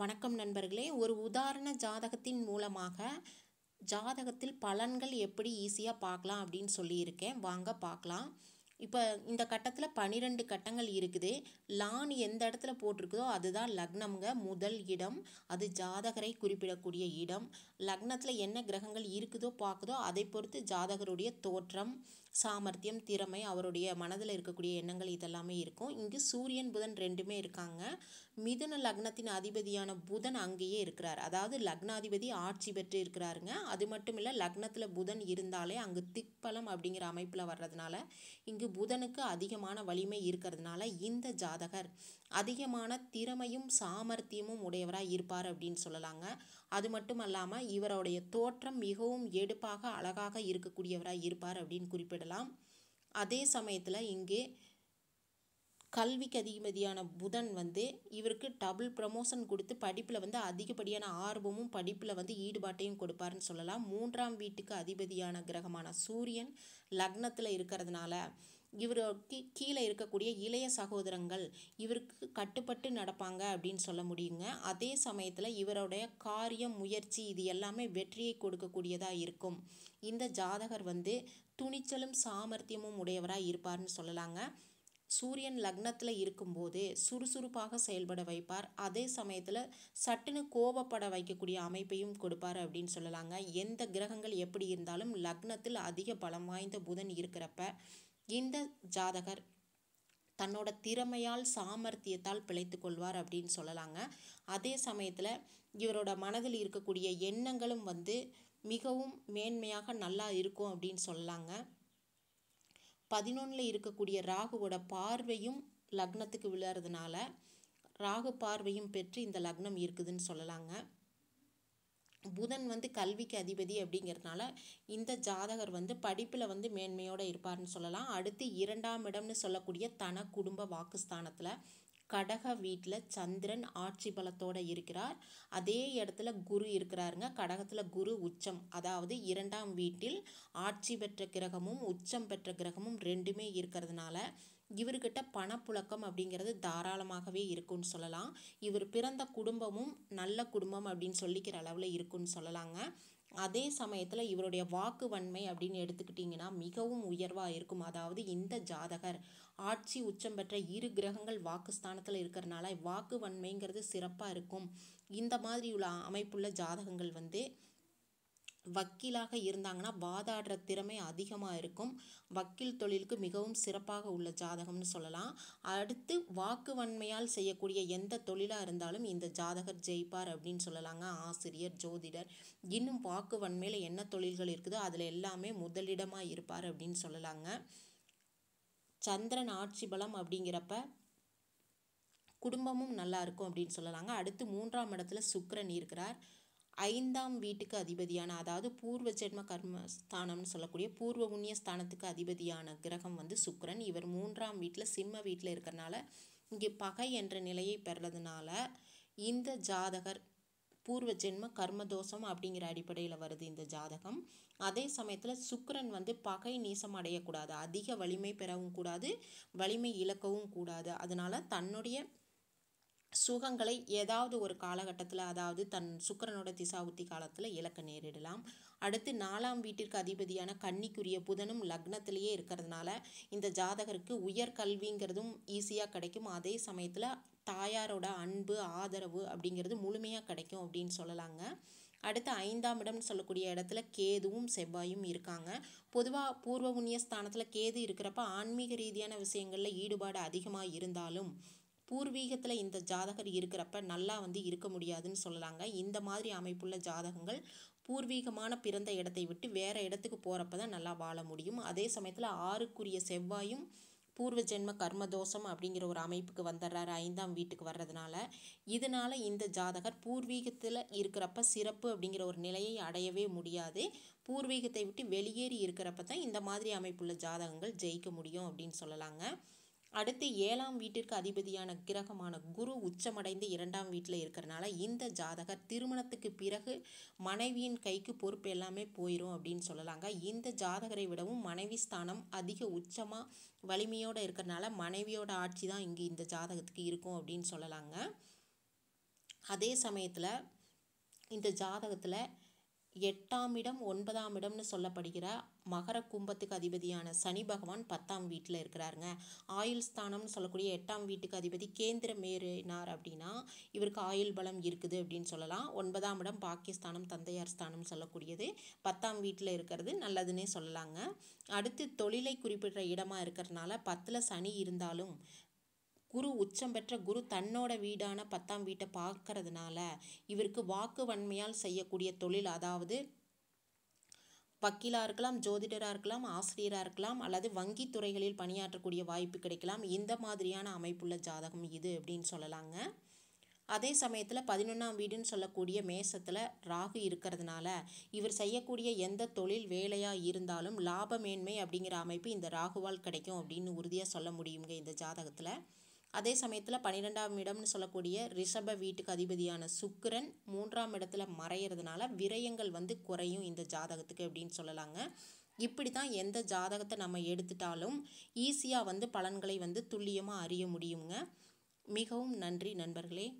வணக்கம் நண்பர்களே ஒரு உதாரண ஜாதகத்தின் மூலமாக ஜாதகத்தில் பலன்கள் எப்படி ஈஸியாக பார்க்கலாம் அப்படின்னு சொல்லியிருக்கேன் வாங்க பார்க்கலாம் இப்போ இந்த கட்டத்தில் பனிரெண்டு கட்டங்கள் இருக்குது லான் எந்த இடத்துல போட்டிருக்குதோ அதுதான் லக்னம்ங்க முதல் இடம் அது ஜாதகரை குறிப்பிடக்கூடிய இடம் லக்னத்தில் என்ன கிரகங்கள் இருக்குதோ பார்க்குதோ அதை பொறுத்து ஜாதகருடைய தோற்றம் சாமர்த்தியம் திறமை அவருடைய மனதில் இருக்கக்கூடிய எண்ணங்கள் இதெல்லாமே இருக்கும் இங்கு சூரியன் புதன் ரெண்டுமே இருக்காங்க மிதுன லக்னத்தின் அதிபதியான புதன் அங்கேயே இருக்கிறார் அதாவது லக்னாதிபதி ஆட்சி பெற்று இருக்கிறாருங்க அது மட்டும் இல்லை லக்னத்தில் புதன் இருந்தாலே அங்கு திக்பலம் அப்படிங்கிற அமைப்பில் வர்றதுனால இங்கு புதனுக்கு அதிகமான வலிமை இருக்கிறதுனால இந்த ஜாதகர் அதிகமான திறமையும் சாமர்த்தியமும் உடையவராக இருப்பார் அப்படின்னு சொல்லலாங்க அது மட்டும் அல்லாமல் இவருடைய தோற்றம் மிகவும் எடுப்பாக அழகாக இருக்கக்கூடியவராக இருப்பார் அப்படின்னு குறிப்பிட விடலாம் அதே சமயத்தில் இங்கே கல்விக்கு அதிகமதியான புதன் வந்து இவருக்கு டபுள் ப்ரமோஷன் கொடுத்து படிப்பில் வந்து அதிகப்படியான ஆர்வமும் படிப்பில் வந்து ஈடுபாட்டையும் கொடுப்பாருன்னு சொல்லலாம் மூன்றாம் வீட்டுக்கு அதிபதியான கிரகமான சூரியன் லக்னத்தில் இருக்கிறதுனால இவருக்கு கீழே இருக்கக்கூடிய இளைய சகோதரங்கள் இவருக்கு கட்டுப்பட்டு நடப்பாங்க அப்படின்னு சொல்ல முடியுங்க அதே சமயத்தில் இவருடைய காரியம் முயற்சி இது எல்லாமே வெற்றியை கொடுக்கக்கூடியதாக இருக்கும் இந்த ஜாதகர் வந்து துணிச்சலும் சாமர்த்தியமும் உடையவராக இருப்பார்னு சொல்லலாங்க சூரியன் லக்னத்தில் இருக்கும்போதே சுறுசுறுப்பாக செயல்பட வைப்பார் அதே சமயத்தில் சட்டுன்னு கோபப்பட வைக்கக்கூடிய அமைப்பையும் கொடுப்பார் அப்படின்னு சொல்லலாங்க எந்த கிரகங்கள் எப்படி இருந்தாலும் லக்னத்தில் அதிக பலம் வாய்ந்த புதன் இருக்கிறப்ப இந்த ஜாதகர் தன்னோட திறமையால் சாமர்த்தியத்தால் பிழைத்து கொள்வார் அப்படின்னு சொல்லலாங்க அதே சமயத்தில் இவரோட மனதில் இருக்கக்கூடிய எண்ணங்களும் வந்து மிகவும் மேன்மையாக நல்லா இருக்கும் அப்படின்னு சொல்லலாங்க பதினொன்றில் இருக்கக்கூடிய ராகுவோட பார்வையும் லக்னத்துக்கு விழுறதுனால ராகு பார்வையும் பெற்று இந்த லக்னம் இருக்குதுன்னு சொல்லலாங்க புதன் வந்து கல்விக்கு அதிபதி அப்படிங்கிறதுனால இந்த ஜாதகர் வந்து படிப்பில் வந்து மேன்மையோடு இருப்பார்னு சொல்லலாம் அடுத்து இரண்டாம் இடம்னு சொல்லக்கூடிய தன குடும்ப வாக்குஸ்தானத்தில் கடக வீட்டில் சந்திரன் ஆட்சி பலத்தோடு இருக்கிறார் அதே இடத்துல குரு இருக்கிறாருங்க கடகத்தில் குரு உச்சம் அதாவது இரண்டாம் வீட்டில் ஆட்சி பெற்ற கிரகமும் உச்சம் பெற்ற கிரகமும் ரெண்டுமே இருக்கிறதுனால இவர்கிட்ட பணப்புழக்கம் அப்படிங்கிறது தாராளமாகவே இருக்கும்னு சொல்லலாம் இவர் பிறந்த குடும்பமும் நல்ல குடும்பம் அப்படின்னு சொல்லிக்கிற அளவில் இருக்குன்னு சொல்லலாங்க அதே சமயத்தில் இவருடைய வாக்கு வன்மை அப்படின்னு எடுத்துக்கிட்டிங்கன்னா மிகவும் உயர்வாக இருக்கும் அதாவது இந்த ஜாதகர் ஆட்சி உச்சம் பெற்ற இரு கிரகங்கள் வாக்குஸ்தானத்தில் இருக்கிறனால வாக்கு வன்மைங்கிறது சிறப்பாக இருக்கும் இந்த மாதிரி உள்ள அமைப்புள்ள ஜாதகங்கள் வந்து வக்கீலாக இருந்தாங்கன்னா வாதாடுற திறமை அதிகமாக இருக்கும் வக்கீல் தொழிலுக்கு மிகவும் சிறப்பாக உள்ள ஜாதகம்னு சொல்லலாம் அடுத்து வாக்கு வன்மையால் செய்யக்கூடிய எந்த தொழிலாக இருந்தாலும் இந்த ஜாதகர் ஜெயிப்பார் அப்படின்னு சொல்லலாங்க ஆசிரியர் ஜோதிடர் இன்னும் வாக்கு வன்மையில் என்ன தொழில்கள் இருக்குதோ அதில் எல்லாமே முதலிடமாக இருப்பார் அப்படின்னு சொல்லலாங்க சந்திரன் ஆட்சி பலம் அப்படிங்கிறப்ப குடும்பமும் நல்லா இருக்கும் அப்படின்னு சொல்லலாங்க அடுத்து மூன்றாம் இடத்துல சுக்கரன் இருக்கிறார் ஐந்தாம் வீட்டுக்கு அதிபதியான அதாவது பூர்வ ஜென்ம கர்ம ஸ்தானம்னு சொல்லக்கூடிய பூர்வ புண்ணிய ஸ்தானத்துக்கு அதிபதியான கிரகம் வந்து சுக்கரன் இவர் மூன்றாம் வீட்டில் சிம்ம வீட்டில் இருக்கிறனால இங்கே பகை என்ற நிலையை பெறதுனால இந்த ஜாதகர் பூர்வ ஜென்ம கர்மதோஷம் அப்படிங்கிற அடிப்படையில் வருது இந்த ஜாதகம் அதே சமயத்தில் சுக்கரன் வந்து பகை நீசம் அடையக்கூடாது அதிக வலிமை பெறவும் கூடாது வலிமை இழக்கவும் கூடாது அதனால் தன்னுடைய சுகங்களை ஏதாவது ஒரு காலகட்டத்தில் அதாவது தன் சுக்கரனோட திசாபுத்தி காலத்தில் இழக்க நேரிடலாம் அடுத்து நாலாம் வீட்டிற்கு அதிபதியான கன்னிக்குரிய புதனும் லக்னத்திலேயே இருக்கிறதுனால இந்த ஜாதகருக்கு உயர் கல்விங்கிறதும் ஈஸியாக கிடைக்கும் அதே சமயத்தில் தாயாரோட அன்பு ஆதரவு அப்படிங்கிறது முழுமையாக கிடைக்கும் அப்படின்னு சொல்லலாங்க அடுத்து ஐந்தாம் இடம்னு சொல்லக்கூடிய இடத்துல கேதுவும் செவ்வாயும் இருக்காங்க பொதுவாக பூர்வ புண்ணிய ஸ்தானத்தில் கேது இருக்கிறப்ப ஆன்மீக ரீதியான விஷயங்களில் ஈடுபாடு அதிகமாக இருந்தாலும் பூர்வீகத்தில் இந்த ஜாதகர் இருக்கிறப்ப நல்லா வந்து இருக்க முடியாதுன்னு சொல்லலாங்க இந்த மாதிரி அமைப்புள்ள ஜாதகங்கள் பூர்வீகமான பிறந்த இடத்தை விட்டு வேறு இடத்துக்கு போகிறப்ப தான் நல்லா வாழ முடியும் அதே சமயத்தில் ஆறுக்குரிய செவ்வாயும் பூர்வ ஜென்ம கர்மதோஷம் அப்படிங்கிற ஒரு அமைப்புக்கு வந்துடுறாரு ஐந்தாம் வீட்டுக்கு வர்றதுனால இதனால் இந்த ஜாதகர் பூர்வீகத்தில் இருக்கிறப்ப சிறப்பு அப்படிங்கிற ஒரு நிலையை அடையவே முடியாது பூர்வீகத்தை விட்டு வெளியேறி இருக்கிறப்ப தான் இந்த மாதிரி அமைப்புள்ள ஜாதகங்கள் ஜெயிக்க முடியும் அப்படின்னு சொல்லலாங்க அடுத்து ஏழாம் வீட்டிற்கு அதிபதியான கிரகமான குரு உச்சமடைந்து இரண்டாம் வீட்டில் இருக்கிறனால இந்த ஜாதகர் திருமணத்துக்கு பிறகு மனைவியின் கைக்கு பொறுப்பு எல்லாமே போயிடும் அப்படின்னு சொல்லலாங்க இந்த ஜாதகரை விடவும் மனைவி ஸ்தானம் அதிக உச்சமாக வலிமையோடு இருக்கிறனால மனைவியோட ஆட்சி தான் இங்கே இந்த ஜாதகத்துக்கு இருக்கும் அப்படின்னு சொல்லலாங்க அதே சமயத்தில் இந்த ஜாதகத்தில் எட்டாம் இடம் ஒன்பதாம் இடம்னு சொல்லப்படுகிற மகர கும்பத்துக்கு அதிபதியான சனி பகவான் பத்தாம் வீட்டில் இருக்கிறாருங்க ஆயுள் ஸ்தானம்னு சொல்லக்கூடிய எட்டாம் வீட்டுக்கு அதிபதி கேந்திர மேறினார் அப்படின்னா இவருக்கு ஆயுள் பலம் இருக்குது அப்படின்னு சொல்லலாம் ஒன்பதாம் இடம் பாக்கியஸ்தானம் தந்தையார் ஸ்தானம் சொல்லக்கூடியது பத்தாம் வீட்டில் இருக்கிறது நல்லதுன்னே சொல்லலாங்க அடுத்து தொழிலை குறிப்பிடுற இடமா இருக்கிறதுனால பத்தில் சனி இருந்தாலும் குரு உச்சம் பெற்ற குரு தன்னோட வீடான பத்தாம் வீட்டை பார்க்கறதுனால இவருக்கு வாக்கு வன்மையால் செய்யக்கூடிய தொழில் அதாவது வக்கீலாக இருக்கலாம் ஜோதிடராக இருக்கலாம் ஆசிரியராக இருக்கலாம் அல்லது வங்கி துறைகளில் பணியாற்றக்கூடிய வாய்ப்பு கிடைக்கலாம் இந்த மாதிரியான அமைப்புள்ள ஜாதகம் இது அப்படின்னு சொல்லலாங்க அதே சமயத்தில் பதினொன்றாம் வீடுன்னு சொல்லக்கூடிய மேசத்தில் ராகு இருக்கிறதுனால இவர் செய்யக்கூடிய எந்த தொழில் வேலையாக இருந்தாலும் லாபமேன்மை அப்படிங்கிற அமைப்பு இந்த ராகுவால் கிடைக்கும் அப்படின்னு உறுதியாக சொல்ல முடியுங்க இந்த ஜாதகத்தில் அதே சமயத்தில் பன்னிரெண்டாம் இடம்னு சொல்லக்கூடிய ரிஷப வீட்டுக்கு அதிபதியான சுக்கரன் மூன்றாம் இடத்துல மறையிறதுனால விரயங்கள் வந்து குறையும் இந்த ஜாதகத்துக்கு அப்படின்னு சொல்லலாங்க இப்படி தான் எந்த ஜாதகத்தை நம்ம எடுத்துட்டாலும் ஈஸியாக வந்து பலன்களை வந்து துல்லியமாக அறிய முடியுங்க மிகவும் நன்றி நண்பர்களே